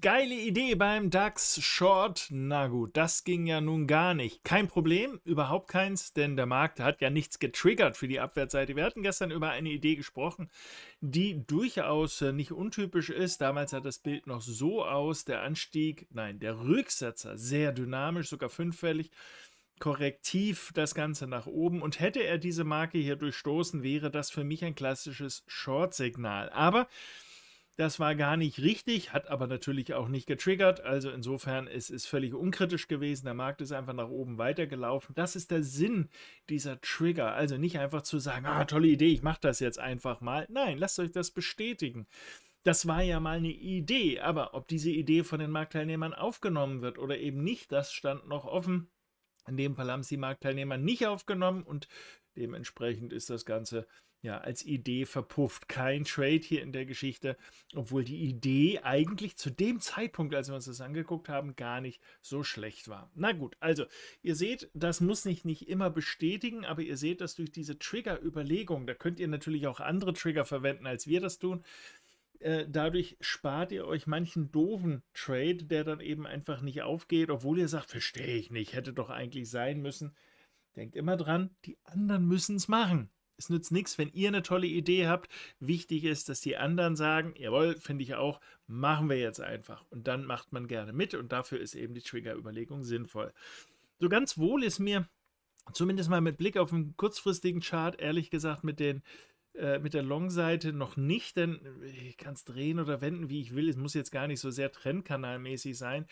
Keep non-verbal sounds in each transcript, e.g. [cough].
Geile Idee beim DAX Short. Na gut, das ging ja nun gar nicht. Kein Problem, überhaupt keins, denn der Markt hat ja nichts getriggert für die Abwärtsseite. Wir hatten gestern über eine Idee gesprochen, die durchaus äh, nicht untypisch ist. Damals sah das Bild noch so aus, der Anstieg, nein, der Rücksetzer, sehr dynamisch, sogar fünffällig korrektiv das Ganze nach oben und hätte er diese Marke hier durchstoßen, wäre das für mich ein klassisches Short-Signal. Aber das war gar nicht richtig, hat aber natürlich auch nicht getriggert. Also insofern ist es völlig unkritisch gewesen. Der Markt ist einfach nach oben weitergelaufen. Das ist der Sinn dieser Trigger. Also nicht einfach zu sagen, ah, tolle Idee, ich mache das jetzt einfach mal. Nein, lasst euch das bestätigen. Das war ja mal eine Idee, aber ob diese Idee von den Marktteilnehmern aufgenommen wird oder eben nicht, das stand noch offen. In dem Fall haben es die Marktteilnehmer nicht aufgenommen und dementsprechend ist das Ganze ja, als Idee verpufft. Kein Trade hier in der Geschichte, obwohl die Idee eigentlich zu dem Zeitpunkt, als wir uns das angeguckt haben, gar nicht so schlecht war. Na gut, also ihr seht, das muss ich nicht immer bestätigen, aber ihr seht, dass durch diese Trigger-Überlegung, da könnt ihr natürlich auch andere Trigger verwenden, als wir das tun, äh, dadurch spart ihr euch manchen doofen Trade, der dann eben einfach nicht aufgeht, obwohl ihr sagt, verstehe ich nicht, hätte doch eigentlich sein müssen. Denkt immer dran, die anderen müssen es machen. Es nützt nichts, wenn ihr eine tolle Idee habt. Wichtig ist, dass die anderen sagen, jawohl, finde ich auch, machen wir jetzt einfach. Und dann macht man gerne mit und dafür ist eben die Trigger-Überlegung sinnvoll. So ganz wohl ist mir, zumindest mal mit Blick auf einen kurzfristigen Chart, ehrlich gesagt, mit den äh, mit der Long-Seite noch nicht, denn ich kann es drehen oder wenden, wie ich will. Es muss jetzt gar nicht so sehr trendkanalmäßig sein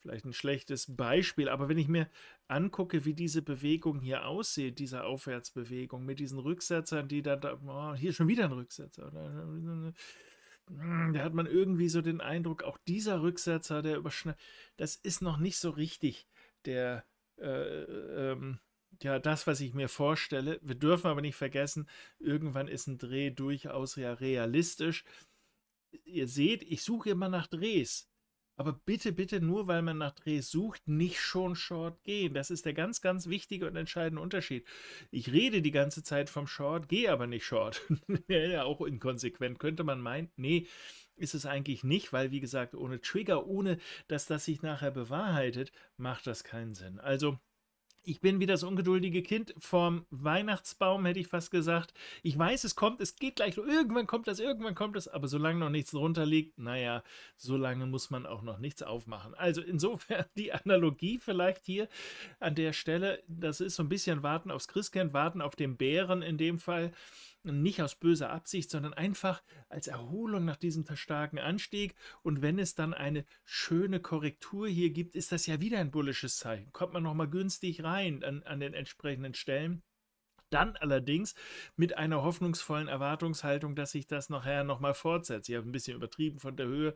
vielleicht ein schlechtes Beispiel, aber wenn ich mir angucke, wie diese Bewegung hier aussieht, diese Aufwärtsbewegung mit diesen Rücksetzern, die da, da oh, hier schon wieder ein Rücksetzer. Da hat man irgendwie so den Eindruck, auch dieser Rücksetzer, der überschneidet, das ist noch nicht so richtig der, äh, ähm, ja, das, was ich mir vorstelle. Wir dürfen aber nicht vergessen, irgendwann ist ein Dreh durchaus ja realistisch. Ihr seht, ich suche immer nach Drehs aber bitte, bitte nur, weil man nach Dreh sucht, nicht schon Short gehen. Das ist der ganz, ganz wichtige und entscheidende Unterschied. Ich rede die ganze Zeit vom Short, gehe aber nicht Short. ja, [laughs] ja, auch inkonsequent könnte man meinen. Nee, ist es eigentlich nicht, weil wie gesagt, ohne Trigger, ohne dass das sich nachher bewahrheitet, macht das keinen Sinn. Also ich bin wie das ungeduldige Kind vom Weihnachtsbaum, hätte ich fast gesagt. Ich weiß, es kommt, es geht gleich, irgendwann kommt das, irgendwann kommt das, aber solange noch nichts drunter liegt, naja, solange muss man auch noch nichts aufmachen. Also insofern [laughs] die Analogie vielleicht hier an der Stelle, das ist so ein bisschen Warten aufs Christkind, Warten auf den Bären in dem Fall nicht aus böser Absicht, sondern einfach als Erholung nach diesem starken Anstieg. Und wenn es dann eine schöne Korrektur hier gibt, ist das ja wieder ein bullisches Zeichen. Kommt man nochmal günstig rein an, an den entsprechenden Stellen. Dann allerdings mit einer hoffnungsvollen Erwartungshaltung, dass sich das nachher nochmal fortsetzt. Ich habe ein bisschen übertrieben von der Höhe.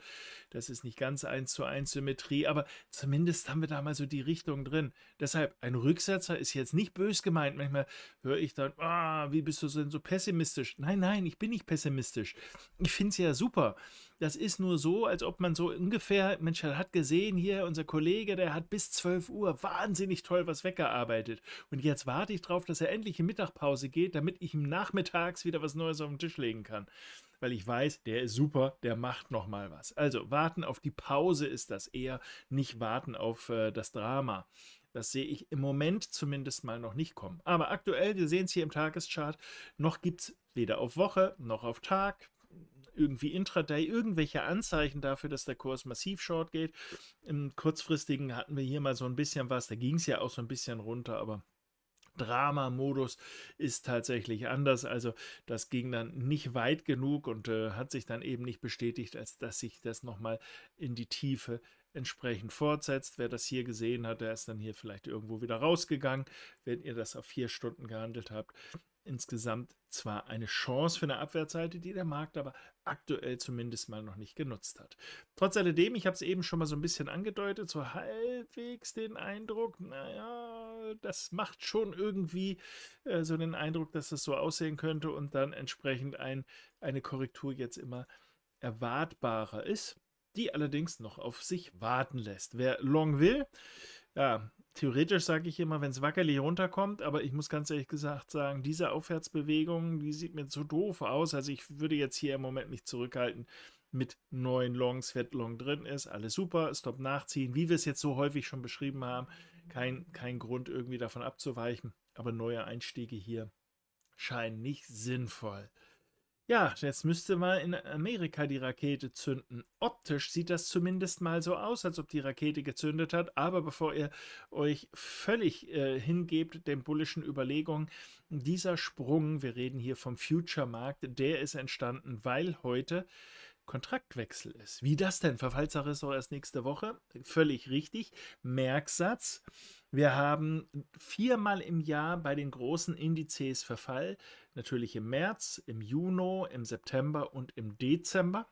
Das ist nicht ganz eins zu eins Symmetrie, aber zumindest haben wir da mal so die Richtung drin. Deshalb, ein Rücksetzer ist jetzt nicht bös gemeint. Manchmal höre ich dann, ah, wie bist du denn so pessimistisch? Nein, nein, ich bin nicht pessimistisch. Ich finde es ja super das ist nur so, als ob man so ungefähr, Mensch, er hat gesehen hier, unser Kollege, der hat bis 12 Uhr wahnsinnig toll was weggearbeitet. Und jetzt warte ich drauf, dass er endlich in Mittagpause geht, damit ich ihm nachmittags wieder was Neues auf den Tisch legen kann. Weil ich weiß, der ist super, der macht nochmal was. Also warten auf die Pause ist das eher, nicht warten auf äh, das Drama. Das sehe ich im Moment zumindest mal noch nicht kommen. Aber aktuell, wir sehen es hier im Tageschart, noch gibt es weder auf Woche noch auf Tag irgendwie intraday irgendwelche Anzeichen dafür, dass der Kurs massiv short geht. Im kurzfristigen hatten wir hier mal so ein bisschen was, da ging es ja auch so ein bisschen runter, aber Drama-Modus ist tatsächlich anders. Also das ging dann nicht weit genug und äh, hat sich dann eben nicht bestätigt, als dass sich das nochmal in die Tiefe entsprechend fortsetzt. Wer das hier gesehen hat, der ist dann hier vielleicht irgendwo wieder rausgegangen, wenn ihr das auf vier Stunden gehandelt habt insgesamt zwar eine Chance für eine Abwärtsseite, die der Markt aber aktuell zumindest mal noch nicht genutzt hat. Trotz alledem, ich habe es eben schon mal so ein bisschen angedeutet, so halbwegs den Eindruck, naja, das macht schon irgendwie äh, so den Eindruck, dass das so aussehen könnte und dann entsprechend ein, eine Korrektur jetzt immer erwartbarer ist, die allerdings noch auf sich warten lässt. Wer long will, ja, theoretisch sage ich immer, wenn es wackelig runterkommt, aber ich muss ganz ehrlich gesagt sagen, diese Aufwärtsbewegung, die sieht mir zu doof aus. Also ich würde jetzt hier im Moment mich zurückhalten mit neuen Longs, Fett Long drin ist, alles super, Stop nachziehen, wie wir es jetzt so häufig schon beschrieben haben, kein, kein Grund irgendwie davon abzuweichen, aber neue Einstiege hier scheinen nicht sinnvoll. Ja, jetzt müsste man in Amerika die Rakete zünden. Optisch sieht das zumindest mal so aus, als ob die Rakete gezündet hat. Aber bevor ihr euch völlig äh, hingebt den bullischen Überlegungen, dieser Sprung, wir reden hier vom Future-Markt, der ist entstanden, weil heute Kontraktwechsel ist. Wie das denn? Verfallssache ist auch erst nächste Woche. Völlig richtig. Merksatz. Wir haben viermal im Jahr bei den großen Indizes Verfall. Natürlich im März, im Juni, im September und im Dezember.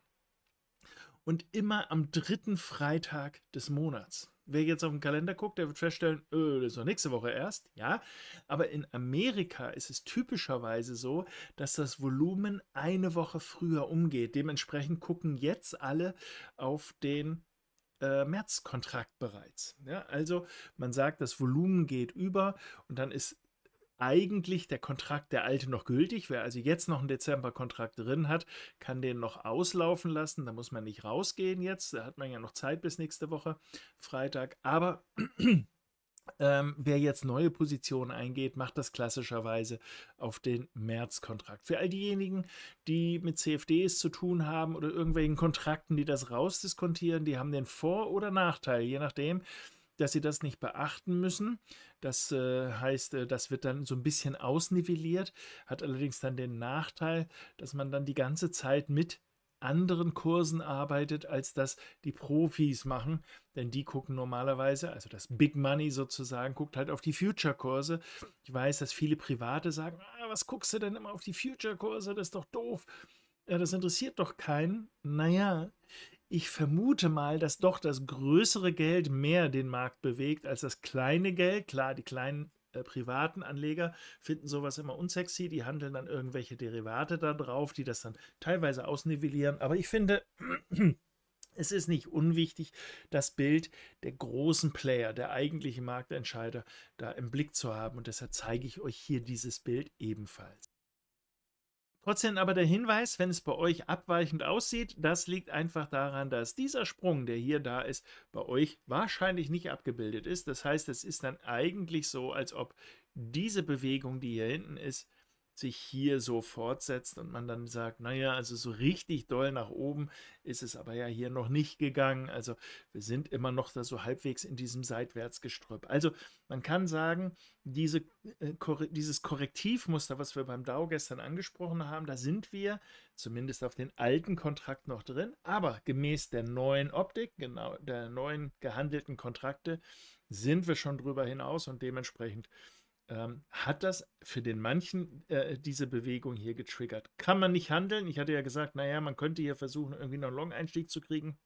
Und immer am dritten Freitag des Monats wer jetzt auf den Kalender guckt, der wird feststellen, öh, das ist doch nächste Woche erst, ja. Aber in Amerika ist es typischerweise so, dass das Volumen eine Woche früher umgeht. Dementsprechend gucken jetzt alle auf den äh, Märzkontrakt bereits. Ja, also man sagt, das Volumen geht über und dann ist eigentlich der Kontrakt der alte noch gültig. Wer also jetzt noch einen Dezember-Kontrakt drin hat, kann den noch auslaufen lassen. Da muss man nicht rausgehen jetzt. Da hat man ja noch Zeit bis nächste Woche, Freitag. Aber [clears throat] Ähm, wer jetzt neue Positionen eingeht, macht das klassischerweise auf den März-Kontrakt. Für all diejenigen, die mit CFDs zu tun haben oder irgendwelchen Kontrakten, die das rausdiskontieren, die haben den Vor- oder Nachteil, je nachdem, dass sie das nicht beachten müssen. Das äh, heißt, äh, das wird dann so ein bisschen ausnivelliert, hat allerdings dann den Nachteil, dass man dann die ganze Zeit mit anderen Kursen arbeitet, als das die Profis machen. Denn die gucken normalerweise, also das Big Money sozusagen, guckt halt auf die Future-Kurse. Ich weiß, dass viele Private sagen, ah, was guckst du denn immer auf die Future-Kurse? Das ist doch doof. Ja, das interessiert doch keinen. Naja, ich vermute mal, dass doch das größere Geld mehr den Markt bewegt als das kleine Geld. Klar, die kleinen äh, privaten Anleger finden sowas immer unsexy, die handeln dann irgendwelche Derivate da drauf, die das dann teilweise ausnivellieren. Aber ich finde, [clears throat] es ist nicht unwichtig, das Bild der großen Player, der eigentlichen Marktentscheider, da im Blick zu haben. Und deshalb zeige ich euch hier dieses Bild ebenfalls. Trotzdem aber der Hinweis, wenn es bei euch abweichend aussieht, das liegt einfach daran, dass dieser Sprung, der hier da ist, bei euch wahrscheinlich nicht abgebildet ist. Das heißt, es ist dann eigentlich so, als ob diese Bewegung, die hier hinten ist, sich hier so fortsetzt und man dann sagt, naja, also so richtig doll nach oben ist es aber ja hier noch nicht gegangen. Also wir sind immer noch da so halbwegs in diesem Seitwärtsgestrüpp. Also man kann sagen, diese, äh, dieses Korrektivmuster, was wir beim DAO gestern angesprochen haben, da sind wir zumindest auf den alten Kontrakt noch drin, aber gemäß der neuen Optik, genau der neuen gehandelten Kontrakte, sind wir schon drüber hinaus und dementsprechend ähm, hat das für den manchen äh, diese Bewegung hier getriggert? Kann man nicht handeln? Ich hatte ja gesagt, naja, man könnte hier versuchen, irgendwie noch einen Long-Einstieg zu kriegen.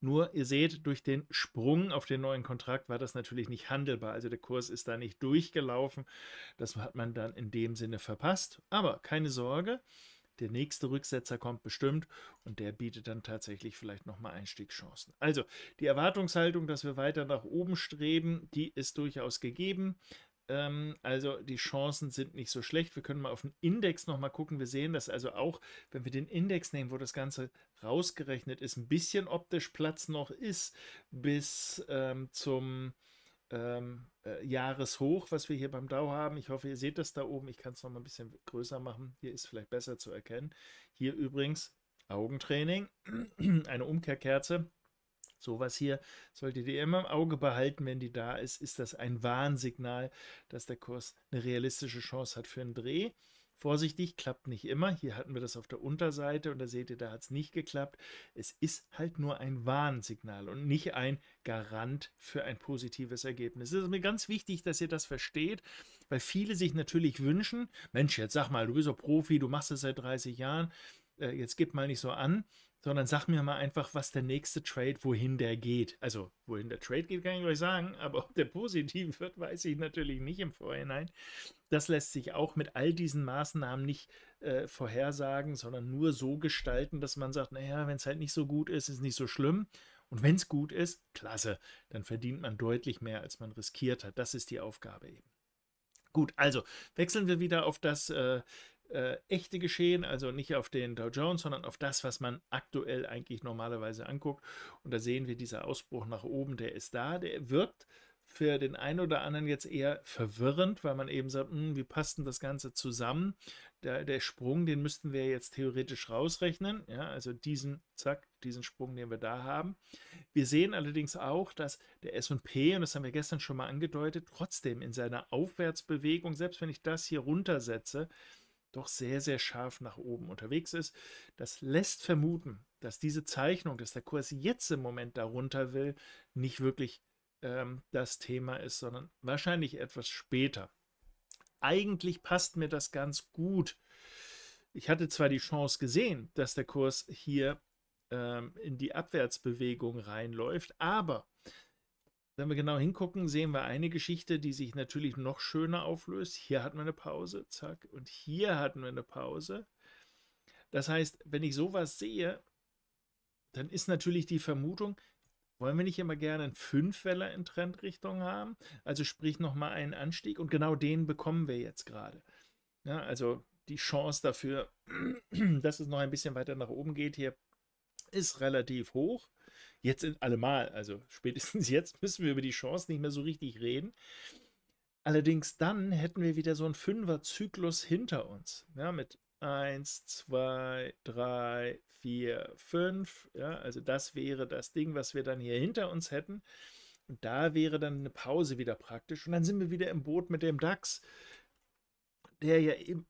Nur ihr seht, durch den Sprung auf den neuen Kontrakt war das natürlich nicht handelbar. Also der Kurs ist da nicht durchgelaufen. Das hat man dann in dem Sinne verpasst. Aber keine Sorge, der nächste Rücksetzer kommt bestimmt und der bietet dann tatsächlich vielleicht nochmal Einstiegschancen. Also die Erwartungshaltung, dass wir weiter nach oben streben, die ist durchaus gegeben. Ähm, also die Chancen sind nicht so schlecht. Wir können mal auf den Index nochmal gucken. Wir sehen das also auch, wenn wir den Index nehmen, wo das Ganze rausgerechnet ist, ein bisschen optisch Platz noch ist bis ähm, zum ähm, äh, Jahreshoch, was wir hier beim Dow haben. Ich hoffe, ihr seht das da oben. Ich kann es nochmal ein bisschen größer machen. Hier ist vielleicht besser zu erkennen. Hier übrigens Augentraining, [clears throat] eine Umkehrkerze. Sowas hier solltet ihr immer im Auge behalten, wenn die da ist, ist das ein Warnsignal, dass der Kurs eine realistische Chance hat für einen Dreh. Vorsichtig, klappt nicht immer. Hier hatten wir das auf der Unterseite und da seht ihr, da hat es nicht geklappt. Es ist halt nur ein Warnsignal und nicht ein Garant für ein positives Ergebnis. Es ist mir ganz wichtig, dass ihr das versteht, weil viele sich natürlich wünschen, Mensch, jetzt sag mal, du bist doch Profi, du machst das seit 30 Jahren äh, jetzt gib mal nicht so an, sondern sag mir mal einfach, was der nächste Trade, wohin der geht. Also, wohin der Trade geht, kann ich euch sagen, [laughs] aber ob der positiv wird, weiß ich natürlich nicht im Vorhinein. Das lässt sich auch mit all diesen Maßnahmen nicht äh, vorhersagen, sondern nur so gestalten, dass man sagt, naja, wenn es halt nicht so gut ist, ist nicht so schlimm. Und wenn es gut ist, klasse, dann verdient man deutlich mehr, als man riskiert hat. Das ist die Aufgabe eben. Gut, also wechseln wir wieder auf das äh, äh, echte Geschehen, also nicht auf den Dow Jones, sondern auf das, was man aktuell eigentlich normalerweise anguckt. Und da sehen wir, dieser Ausbruch nach oben, der ist da, der wirkt für den einen oder anderen jetzt eher verwirrend, weil man eben sagt, mh, hm, wie passt denn das Ganze zusammen? Der, der, Sprung, den müssten wir jetzt theoretisch rausrechnen. Ja, also diesen, zack, diesen Sprung, den wir da haben. Wir sehen allerdings auch, dass der S&P, und das haben wir gestern schon mal angedeutet, trotzdem in seiner Aufwärtsbewegung, selbst wenn ich das hier runtersetze, äh, doch sehr, sehr scharf nach oben unterwegs ist. Das lässt vermuten, dass diese Zeichnung, dass der Kurs jetzt im Moment darunter will, nicht wirklich ähm, das Thema ist, sondern wahrscheinlich etwas später. Eigentlich passt mir das ganz gut. Ich hatte zwar die Chance gesehen, dass der Kurs hier ähm, in die Abwärtsbewegung reinläuft, aber wenn wir genau hingucken, sehen wir eine Geschichte, die sich natürlich noch schöner auflöst. Hier hatten wir eine Pause, zack, und hier hatten wir eine Pause. Das heißt, wenn ich sowas sehe, dann ist natürlich die Vermutung, wollen wir nicht immer gerne einen Fünfweller in Trendrichtung haben? Also sprich nochmal einen Anstieg und genau den bekommen wir jetzt gerade. Ja, also die Chance dafür, [clears throat] dass es noch ein bisschen weiter nach oben geht hier, ist relativ hoch jetzt in allemal, also spätestens [laughs] jetzt müssen wir über die Chance nicht mehr so richtig reden. Allerdings dann hätten wir wieder so einen Fünferzyklus hinter uns, ja, mit 1, 2, 3, 4, 5, ja, also das wäre das Ding, was wir dann hier hinter uns hätten. Und da wäre dann eine Pause wieder praktisch. Und dann sind wir wieder im Boot mit dem DAX, der ja eben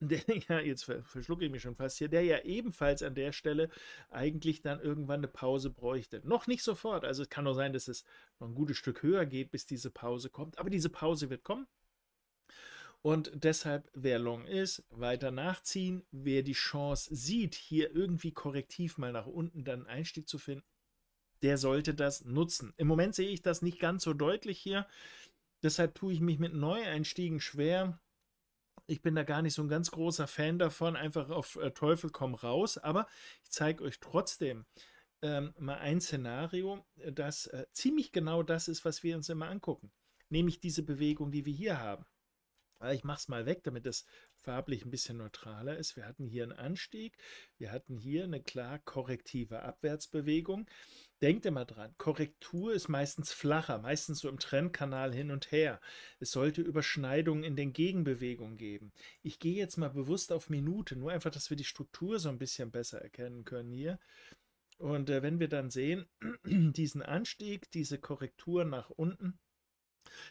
der [laughs] ja, jetzt verschlucke ich mich schon fast hier, der ja ebenfalls an der Stelle eigentlich dann irgendwann eine Pause bräuchte. Noch nicht sofort, also es kann auch sein, dass es noch ein gutes Stück höher geht, bis diese Pause kommt, aber diese Pause wird kommen. Und deshalb, wer long ist, weiter nachziehen. Wer die Chance sieht, hier irgendwie korrektiv mal nach unten dann einen Einstieg zu finden, der sollte das nutzen. Im Moment sehe ich das nicht ganz so deutlich hier. Deshalb tue ich mich mit Neueinstiegen schwer. Ich bin da gar nicht so ein ganz großer Fan davon, einfach auf äh, Teufel komm raus, aber ich zeige euch trotzdem ähm, mal ein Szenario, äh, das äh, ziemlich genau das ist, was wir uns immer angucken, nämlich diese Bewegung, die wir hier haben. Ah, ich mache es mal weg, damit das farblich ein bisschen neutraler ist. Wir hatten hier einen Anstieg, wir hatten hier eine klar korrektive Abwärtsbewegung. Denkt immer dran, Korrektur ist meistens flacher, meistens so im Trendkanal hin und her. Es sollte Überschneidungen in den Gegenbewegungen geben. Ich gehe jetzt mal bewusst auf Minute, nur einfach, dass wir die Struktur so ein bisschen besser erkennen können hier. Und äh, wenn wir dann sehen, [clears throat] diesen Anstieg, diese Korrektur nach unten,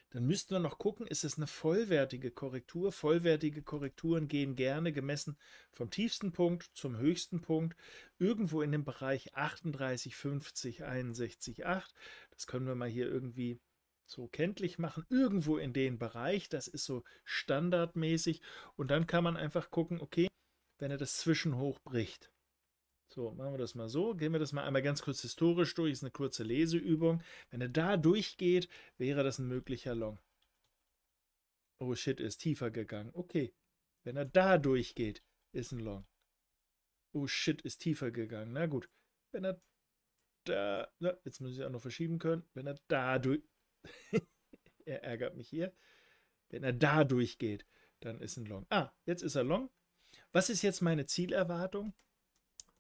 dann müssten wir noch gucken, ist es eine vollwertige Korrektur? Vollwertige Korrekturen gehen gerne gemessen vom tiefsten Punkt zum höchsten Punkt irgendwo in dem Bereich 38, 50, 61, 8. Das können wir mal hier irgendwie so kenntlich machen, irgendwo in den Bereich, das ist so standardmäßig und dann kann man einfach gucken, okay, wenn er das Zwischenhoch bricht, so, machen wir das mal so. Gehen wir das mal einmal ganz kurz historisch durch. Ist eine kurze Leseübung. Wenn er da durchgeht, wäre das ein möglicher Long. Oh shit, ist tiefer gegangen. Okay. Wenn er da durchgeht, ist ein Long. Oh shit, ist tiefer gegangen. Na gut. Wenn er da. Na, jetzt muss ich auch noch verschieben können. Wenn er da durch. [laughs] er ärgert mich hier. Wenn er da durchgeht, dann ist ein Long. Ah, jetzt ist er Long. Was ist jetzt meine Zielerwartung?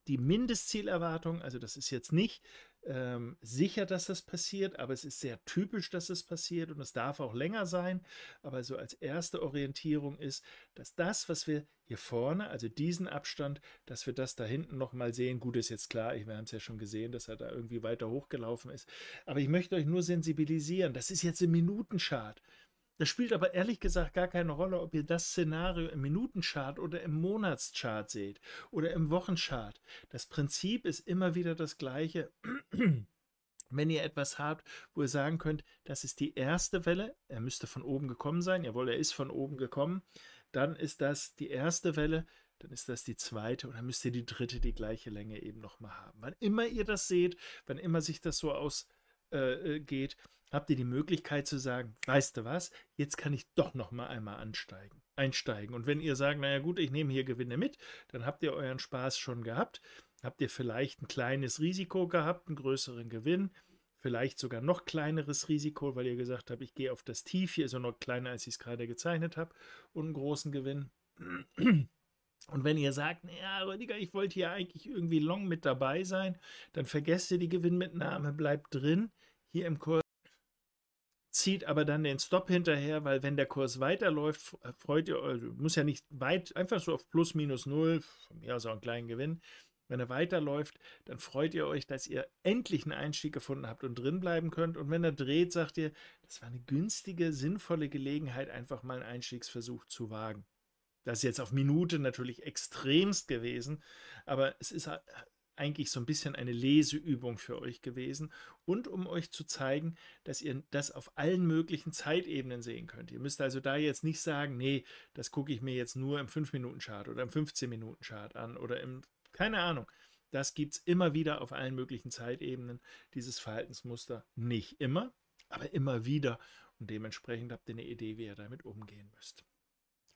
die Mindestzielerwartung. Also das ist jetzt nicht ähm, sicher, dass das passiert, aber es ist sehr typisch, dass es das passiert und es darf auch länger sein. Aber so als erste Orientierung ist, dass das, was wir hier vorne, also diesen Abstand, dass wir das da hinten nochmal sehen. Gut, ist jetzt klar, wir haben es ja schon gesehen, dass er da irgendwie weiter hochgelaufen ist. Aber ich möchte euch nur sensibilisieren, das ist jetzt im Minutenchart. Das spielt aber ehrlich gesagt gar keine Rolle, ob ihr das Szenario im Minutenchart oder im Monatschart seht oder im Wochenchart. Das Prinzip ist immer wieder das gleiche. [clears throat] Wenn ihr etwas habt, wo ihr sagen könnt, das ist die erste Welle, er müsste von oben gekommen sein, jawohl, er ist von oben gekommen, dann ist das die erste Welle, dann ist das die zweite oder müsst ihr die dritte die gleiche Länge eben nochmal haben. Wann immer ihr das seht, wann immer sich das so aus äh, äh, geht, habt ihr die Möglichkeit zu sagen, weißt du was, jetzt kann ich doch noch mal einmal ansteigen, einsteigen. Und wenn ihr sagt, naja gut, ich nehme hier Gewinne mit, dann habt ihr euren Spaß schon gehabt, habt ihr vielleicht ein kleines Risiko gehabt, einen größeren Gewinn, vielleicht sogar noch kleineres Risiko, weil ihr gesagt habt, ich gehe auf das Tief, hier ist er noch kleiner, als ich es gerade gezeichnet habe, und einen großen Gewinn. Und wenn ihr sagt, ja, Rüdiger, ich wollte hier eigentlich irgendwie long mit dabei sein, dann vergesst ihr die Gewinnmitnahme, bleibt drin hier im Kurs, zieht aber dann den Stop hinterher, weil wenn der Kurs weiterläuft, äh, freut ihr euch, also muss ja nicht weit, einfach so auf plus minus null, von mir aus auch einen kleinen Gewinn, wenn er weiterläuft, dann freut ihr euch, dass ihr endlich einen Einstieg gefunden habt und drin bleiben könnt. Und wenn er dreht, sagt ihr, das war eine günstige, sinnvolle Gelegenheit, einfach mal einen Einstiegsversuch zu wagen. Das ist jetzt auf Minute natürlich extremst gewesen, aber es ist eigentlich so ein bisschen eine Leseübung für euch gewesen und um euch zu zeigen, dass ihr das auf allen möglichen Zeitebenen sehen könnt. Ihr müsst also da jetzt nicht sagen, nee, das gucke ich mir jetzt nur im 5-Minuten-Chart oder im 15-Minuten-Chart an oder im, keine Ahnung. Das gibt es immer wieder auf allen möglichen Zeitebenen, dieses Verhaltensmuster. Nicht immer, aber immer wieder. Und dementsprechend habt ihr eine Idee, wie ihr damit umgehen müsst.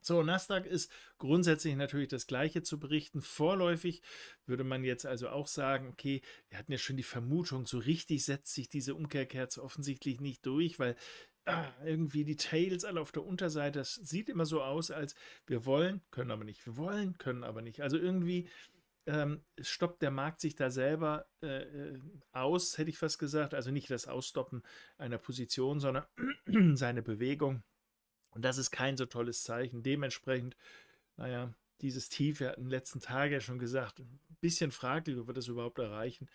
So, Nasdaq ist grundsätzlich natürlich das gleiche zu berichten. Vorläufig würde man jetzt also auch sagen, okay, wir hatten ja schon die Vermutung, so richtig setzt sich diese Umkehrkerze offensichtlich nicht durch, weil ah, irgendwie die Tails alle auf der Unterseite, das sieht immer so aus, als wir wollen, können aber nicht, wir wollen, können aber nicht. Also irgendwie ähm, stoppt der Markt sich da selber äh, äh aus, hätte ich fast gesagt. Also nicht das Ausstoppen einer Position, sondern [clears throat] seine Bewegung. Und das ist kein so tolles Zeichen. Dementsprechend, naja, dieses Tief, wir hatten den letzten Tagen ja schon gesagt, ein bisschen fraglich, ob wir das überhaupt erreichen.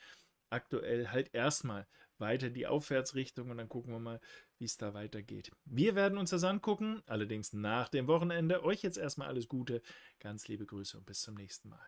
Aktuell halt erstmal weiter die Aufwärtsrichtung und dann gucken wir mal, wie es da weitergeht. Wir werden uns das angucken, allerdings nach dem Wochenende. Euch jetzt erstmal alles Gute, ganz liebe Grüße und bis zum nächsten Mal.